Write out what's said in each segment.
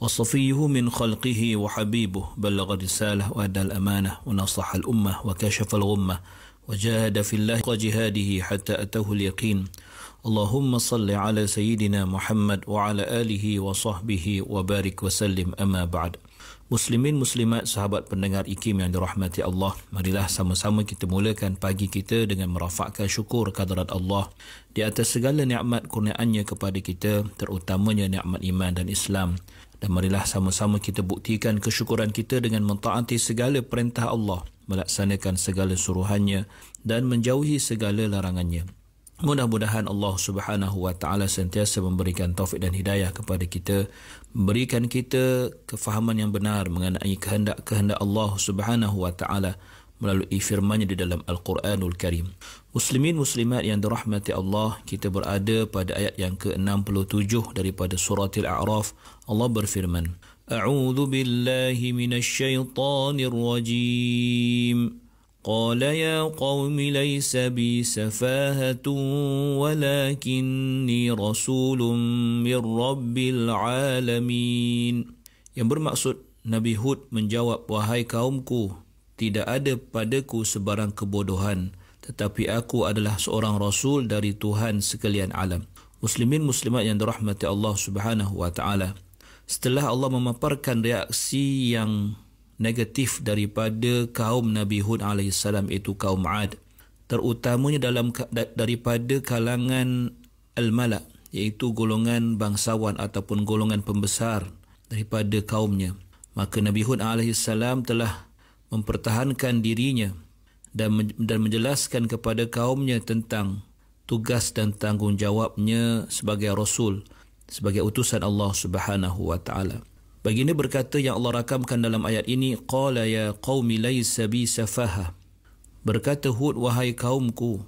وصفيه من خلقه وحبيبه بلغ الرسالة وأدى الأمانة ونصح الأمة وكشف الغمة وجاهد في الله جهاده حتى أتاه اليقين اللهم صل على سيدنا محمد وعلى آله وصحبه وبارك وسلم أما بعد Muslimin muslimat sahabat pendengar ikim yang dirahmati Allah marilah sama-sama kita mulakan pagi kita dengan merafakkan syukur kehadrat Allah di atas segala nikmat kurniaannya kepada kita terutamanya nikmat iman dan Islam dan marilah sama-sama kita buktikan kesyukuran kita dengan mentaati segala perintah Allah, melaksanakan segala suruhannya dan menjauhi segala larangannya. Mudah-mudahan Allah Subhanahu wa taala sentiasa memberikan taufik dan hidayah kepada kita, memberikan kita kefahaman yang benar mengenai kehendak-kehendak Allah Subhanahu wa taala melalui firmannya di dalam Al-Quranul Karim. Muslimin muslimat yang dirahmati Allah, kita berada pada ayat yang ke-67 daripada surah Al-A'raf. Allah berfirman, A'udhu billahi minasyaitanir rajim. قال يا قوم ليس بي سفاهة ولكني رسول من رب العالمين Yang bermaksud Nabi Hud menjawab Wahai kaumku tidak ada padaku sebarang kebodohan tetapi aku adalah seorang rasul dari Tuhan sekalian alam muslimin muslimat yang dirahmati Allah Subhanahu wa taala setelah Allah memaparkan reaksi yang negatif daripada kaum Nabi Hud alaihi salam itu kaum Ad terutamanya dalam daripada kalangan al-mala iaitu golongan bangsawan ataupun golongan pembesar daripada kaumnya maka Nabi Hud alaihi salam telah mempertahankan dirinya dan dan menjelaskan kepada kaumnya tentang tugas dan tanggungjawabnya sebagai rasul sebagai utusan Allah Subhanahu wa taala. Baginda berkata yang Allah rakamkan dalam ayat ini qala ya qaumi laysa bi safaha. Berkata Hud wahai kaumku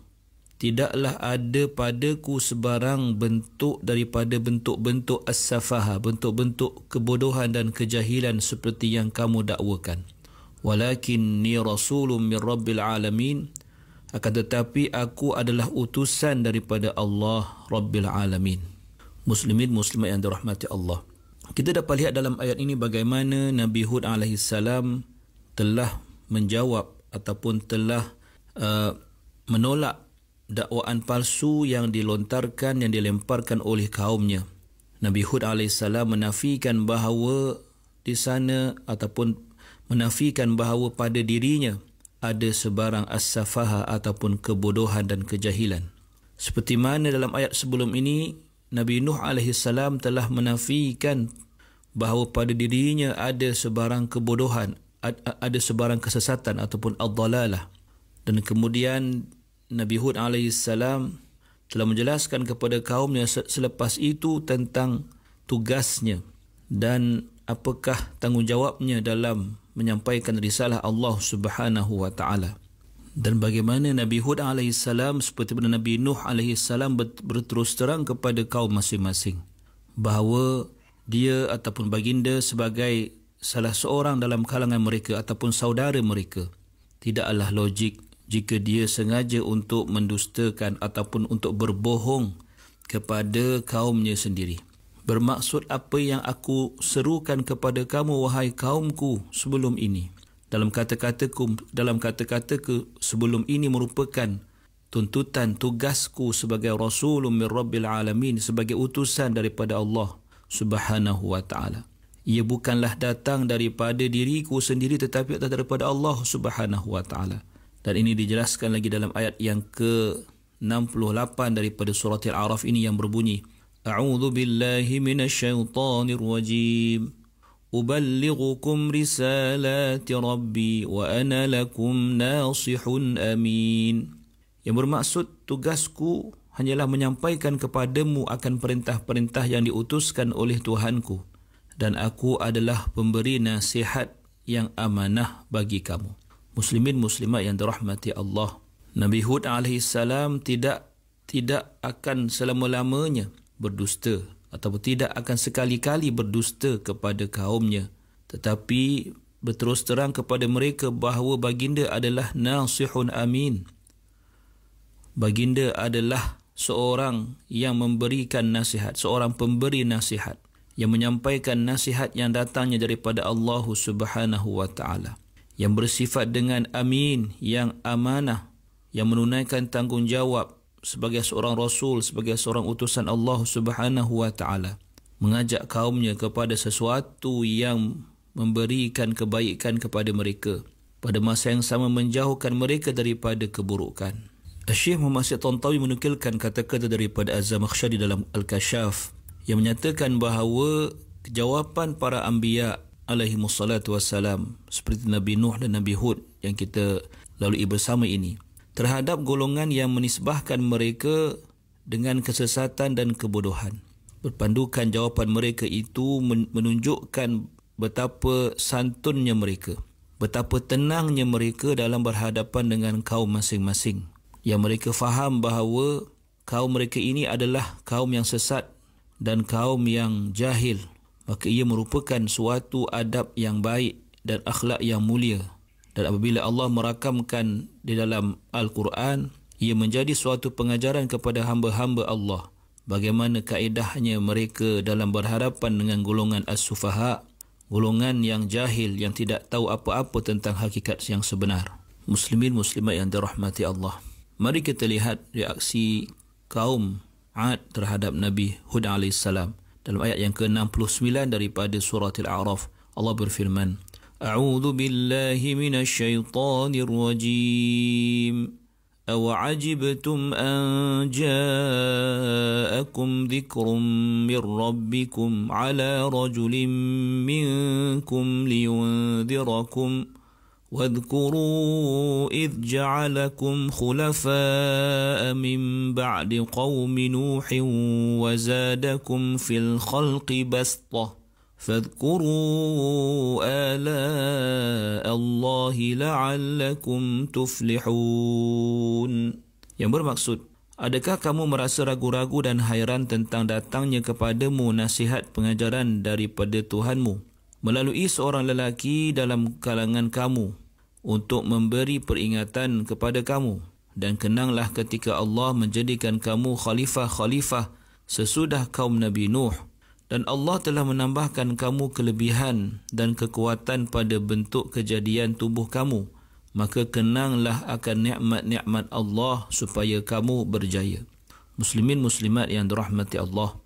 tidaklah ada padaku sebarang bentuk daripada bentuk-bentuk as-safaha, bentuk-bentuk kebodohan dan kejahilan seperti yang kamu dakwakan. Walakin walakinni rasulun min rabbil alamin akan tetapi aku adalah utusan daripada Allah Rabbil Alamin. Muslimin muslimat yang dirahmati Allah. Kita dapat lihat dalam ayat ini bagaimana Nabi Hud alaihi telah menjawab ataupun telah uh, menolak dakwaan palsu yang dilontarkan yang dilemparkan oleh kaumnya. Nabi Hud alaihi menafikan bahawa di sana ataupun menafikan bahawa pada dirinya ada sebarang as-safaha ataupun kebodohan dan kejahilan. Seperti mana dalam ayat sebelum ini, Nabi Nuh AS telah menafikan bahawa pada dirinya ada sebarang kebodohan, ada sebarang kesesatan ataupun al-dalalah. Dan kemudian Nabi Hud AS telah menjelaskan kepada kaumnya selepas itu tentang tugasnya dan apakah tanggungjawabnya dalam menyampaikan risalah Allah Subhanahu wa taala dan bagaimana Nabi Hud alaihi salam seperti mana Nabi Nuh alaihi salam berterus terang kepada kaum masing-masing bahawa dia ataupun baginda sebagai salah seorang dalam kalangan mereka ataupun saudara mereka tidaklah logik jika dia sengaja untuk mendustakan ataupun untuk berbohong kepada kaumnya sendiri bermaksud apa yang aku serukan kepada kamu wahai kaumku sebelum ini dalam kata-kataku dalam kata-kataku sebelum ini merupakan tuntutan tugasku sebagai rasulun mir rabbil alamin sebagai utusan daripada Allah subhanahu wa taala ia bukanlah datang daripada diriku sendiri tetapi datang daripada Allah subhanahu wa taala dan ini dijelaskan lagi dalam ayat yang ke 68 daripada surah al-araf ini yang berbunyi أعوذ بالله من الشيطان الرجيم أبلغكم رسالات ربي وأنا لكم ناصح أمين Yang bermaksud tugasku hanyalah menyampaikan kepadamu akan perintah-perintah yang diutuskan oleh Tuhanku dan aku adalah pemberi nasihat yang amanah bagi kamu. Muslimin muslimat yang dirahmati Allah. Nabi Hud alaihissalam tidak tidak akan selama-lamanya berdusta atau tidak akan sekali-kali berdusta kepada kaumnya tetapi berterus terang kepada mereka bahawa baginda adalah nasihun amin baginda adalah seorang yang memberikan nasihat seorang pemberi nasihat yang menyampaikan nasihat yang datangnya daripada Allah Subhanahu wa taala yang bersifat dengan amin yang amanah yang menunaikan tanggungjawab sebagai seorang rasul sebagai seorang utusan Allah Subhanahu wa taala mengajak kaumnya kepada sesuatu yang memberikan kebaikan kepada mereka pada masa yang sama menjauhkan mereka daripada keburukan Syekh Muhammad Syed Tontawi menukilkan kata-kata daripada Azam Akhshadi dalam Al-Kashaf yang menyatakan bahawa jawapan para anbiya alaihi wassalam seperti Nabi Nuh dan Nabi Hud yang kita lalui bersama ini terhadap golongan yang menisbahkan mereka dengan kesesatan dan kebodohan. Berpandukan jawapan mereka itu menunjukkan betapa santunnya mereka, betapa tenangnya mereka dalam berhadapan dengan kaum masing-masing. Yang mereka faham bahawa kaum mereka ini adalah kaum yang sesat dan kaum yang jahil. Maka ia merupakan suatu adab yang baik dan akhlak yang mulia dan apabila Allah merakamkan di dalam Al-Quran, ia menjadi suatu pengajaran kepada hamba-hamba Allah bagaimana kaedahnya mereka dalam berhadapan dengan golongan As-Sufaha, golongan yang jahil yang tidak tahu apa-apa tentang hakikat yang sebenar. Muslimin muslimat yang dirahmati Allah. Mari kita lihat reaksi kaum Ad terhadap Nabi Hud alaihissalam dalam ayat yang ke-69 daripada surah Al-A'raf. Allah berfirman, أعوذ بالله من الشيطان الرجيم أو عجبتم أن جاءكم ذكر من ربكم على رجل منكم لينذركم واذكروا إذ جعلكم خلفاء من بعد قوم نوح وزادكم في الخلق بسطة فاذكروا الله لعلكم تفلحون Yang bermaksud, adakah kamu merasa ragu-ragu dan hairan tentang datangnya kepadamu nasihat pengajaran daripada Tuhanmu melalui seorang lelaki dalam kalangan kamu untuk memberi peringatan kepada kamu dan kenanglah ketika Allah menjadikan kamu khalifah-khalifah sesudah kaum Nabi Nuh dan Allah telah menambahkan kamu kelebihan dan kekuatan pada bentuk kejadian tubuh kamu maka kenanglah akan nikmat-nikmat Allah supaya kamu berjaya muslimin muslimat yang dirahmati Allah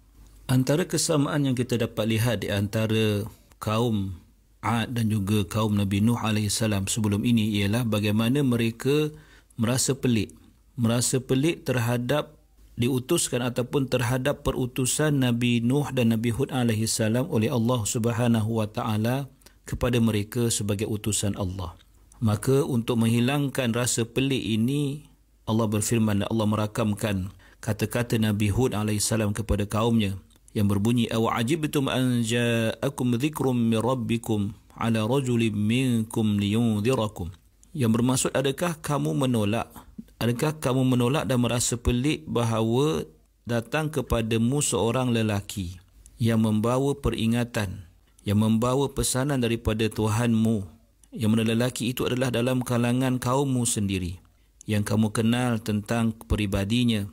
antara kesamaan yang kita dapat lihat di antara kaum Ad dan juga kaum Nabi Nuh AS sebelum ini ialah bagaimana mereka merasa pelik merasa pelik terhadap diutuskan ataupun terhadap perutusan Nabi Nuh dan Nabi Hud alaihi salam oleh Allah Subhanahu wa taala kepada mereka sebagai utusan Allah. Maka untuk menghilangkan rasa pelik ini Allah berfirman dan Allah merakamkan kata-kata Nabi Hud alaihi salam kepada kaumnya yang berbunyi awa ajibtum an ja'akum dhikrum min rabbikum ala rajulin minkum liyunzirakum yang bermaksud adakah kamu menolak Adakah kamu menolak dan merasa pelik bahawa datang kepadamu seorang lelaki yang membawa peringatan, yang membawa pesanan daripada Tuhanmu, yang mana lelaki itu adalah dalam kalangan kaummu sendiri, yang kamu kenal tentang peribadinya,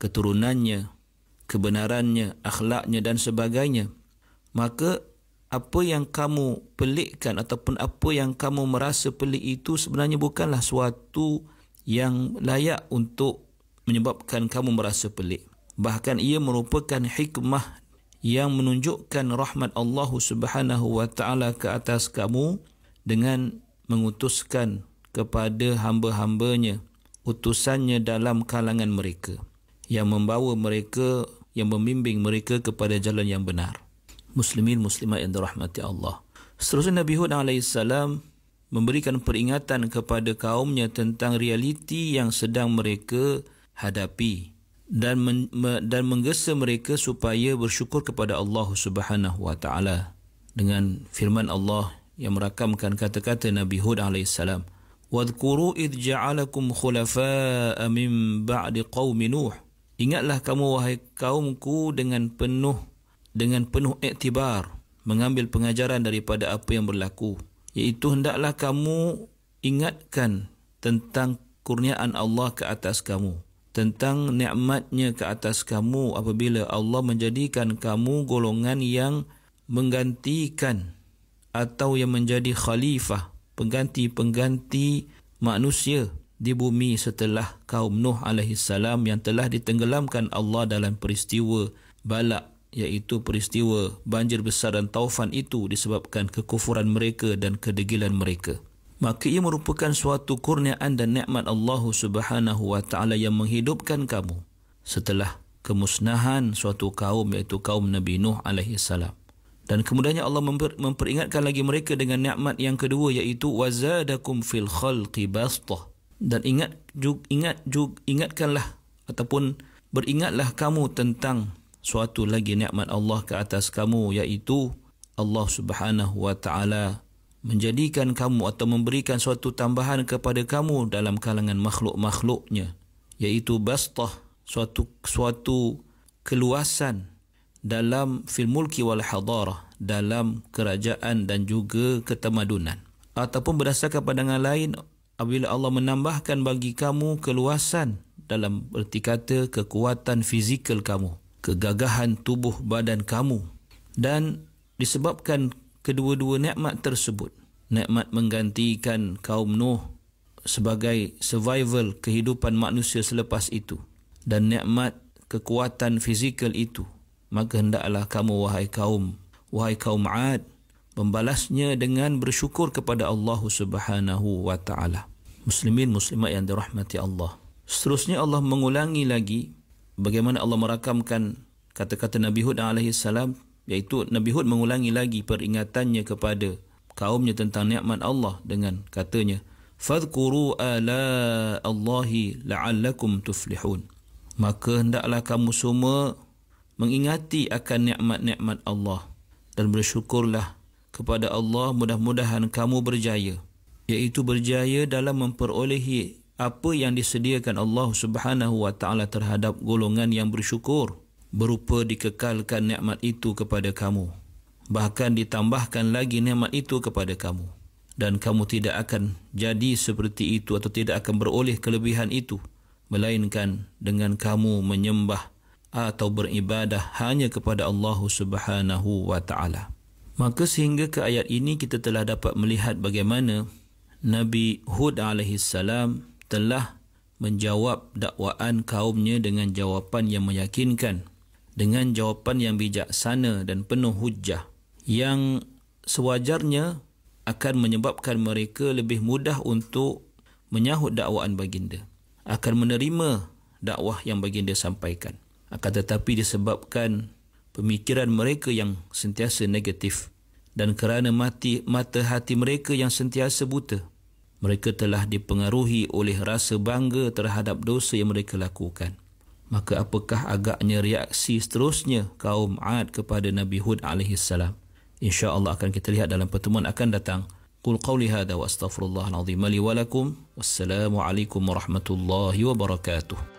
keturunannya, kebenarannya, akhlaknya dan sebagainya. Maka apa yang kamu pelikkan ataupun apa yang kamu merasa pelik itu sebenarnya bukanlah suatu yang layak untuk menyebabkan kamu merasa pelik. Bahkan ia merupakan hikmah yang menunjukkan rahmat Allah Subhanahu wa taala ke atas kamu dengan mengutuskan kepada hamba-hambanya utusannya dalam kalangan mereka yang membawa mereka yang membimbing mereka kepada jalan yang benar. Muslimin muslimat yang dirahmati Allah. Seterusnya Nabi Hud alaihi salam memberikan peringatan kepada kaumnya tentang realiti yang sedang mereka hadapi dan men, me, dan menggesa mereka supaya bersyukur kepada Allah Subhanahu wa taala dengan firman Allah yang merakamkan kata-kata Nabi Hud alaihi salam wadhkuru id ja'alakum khulafa'a min ba'di qaumi nuh ingatlah kamu wahai kaumku dengan penuh dengan penuh iktibar mengambil pengajaran daripada apa yang berlaku iaitu hendaklah kamu ingatkan tentang kurniaan Allah ke atas kamu tentang nikmatnya ke atas kamu apabila Allah menjadikan kamu golongan yang menggantikan atau yang menjadi khalifah pengganti-pengganti manusia di bumi setelah kaum Nuh alaihissalam yang telah ditenggelamkan Allah dalam peristiwa balak iaitu peristiwa banjir besar dan taufan itu disebabkan kekufuran mereka dan kedegilan mereka. Maka ia merupakan suatu kurniaan dan nikmat Allah Subhanahu wa taala yang menghidupkan kamu setelah kemusnahan suatu kaum iaitu kaum Nabi Nuh alaihi salam. Dan kemudiannya Allah memperingatkan lagi mereka dengan nikmat yang kedua iaitu wazadakum fil khalqi bastah. Dan ingat juga, ingat juga, ingatkanlah ataupun beringatlah kamu tentang suatu lagi nikmat Allah ke atas kamu iaitu Allah Subhanahu wa taala menjadikan kamu atau memberikan suatu tambahan kepada kamu dalam kalangan makhluk-makhluknya yaitu bastah suatu suatu keluasan dalam fil mulki wal hadarah dalam kerajaan dan juga ketemadunan ataupun berdasarkan pandangan lain apabila Allah menambahkan bagi kamu keluasan dalam erti kata kekuatan fizikal kamu kegagahan tubuh badan kamu dan disebabkan kedua-dua nikmat tersebut nikmat menggantikan kaum Nuh sebagai survival kehidupan manusia selepas itu dan nikmat kekuatan fizikal itu maka hendaklah kamu wahai kaum wahai kaum Ad membalasnya dengan bersyukur kepada Allah Subhanahu wa taala muslimin muslimat yang dirahmati Allah seterusnya Allah mengulangi lagi bagaimana Allah merakamkan kata-kata Nabi Hud alaihi salam iaitu Nabi Hud mengulangi lagi peringatannya kepada kaumnya tentang nikmat Allah dengan katanya fadhkuru ala Allahi la'allakum tuflihun maka hendaklah kamu semua mengingati akan nikmat-nikmat Allah dan bersyukurlah kepada Allah mudah-mudahan kamu berjaya iaitu berjaya dalam memperolehi apa yang disediakan Allah Subhanahu wa taala terhadap golongan yang bersyukur berupa dikekalkan nikmat itu kepada kamu bahkan ditambahkan lagi nikmat itu kepada kamu dan kamu tidak akan jadi seperti itu atau tidak akan beroleh kelebihan itu melainkan dengan kamu menyembah atau beribadah hanya kepada Allah Subhanahu wa taala maka sehingga ke ayat ini kita telah dapat melihat bagaimana Nabi Hud alaihi salam telah menjawab dakwaan kaumnya dengan jawapan yang meyakinkan dengan jawapan yang bijaksana dan penuh hujah yang sewajarnya akan menyebabkan mereka lebih mudah untuk menyahut dakwaan baginda akan menerima dakwah yang baginda sampaikan akan tetapi disebabkan pemikiran mereka yang sentiasa negatif dan kerana mati mata hati mereka yang sentiasa buta mereka telah dipengaruhi oleh rasa bangga terhadap dosa yang mereka lakukan. Maka apakah agaknya reaksi seterusnya kaum Ad kepada Nabi Hud AS? InsyaAllah akan kita lihat dalam pertemuan akan datang. Qul qawli hadha wa astaghfirullahaladzim li walakum. Wassalamualaikum warahmatullahi wabarakatuh.